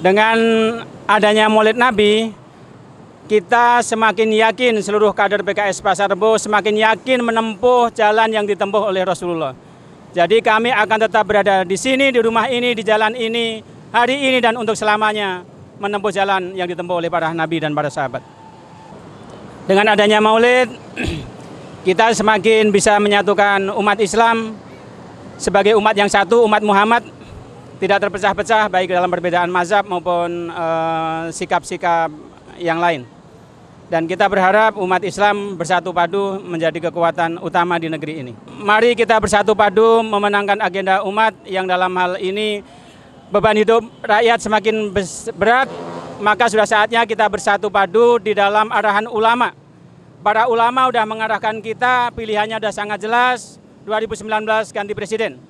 Dengan adanya Maulid Nabi, kita semakin yakin seluruh kader PKS Pasar Rebo semakin yakin menempuh jalan yang ditempuh oleh Rasulullah. Jadi kami akan tetap berada di sini, di rumah ini, di jalan ini, hari ini dan untuk selamanya menempuh jalan yang ditempuh oleh para nabi dan para sahabat. Dengan adanya maulid, kita semakin bisa menyatukan umat Islam sebagai umat yang satu, umat Muhammad tidak terpecah-pecah baik dalam perbedaan mazhab maupun eh, sikap-sikap uh, yang lain. Dan kita berharap umat Islam bersatu padu menjadi kekuatan utama di negeri ini. Mari kita bersatu padu memenangkan agenda umat yang dalam hal ini beban hidup rakyat semakin berat, maka sudah saatnya kita bersatu padu di dalam arahan ulama. Para ulama sudah mengarahkan kita, pilihannya sudah sangat jelas, 2019 ganti presiden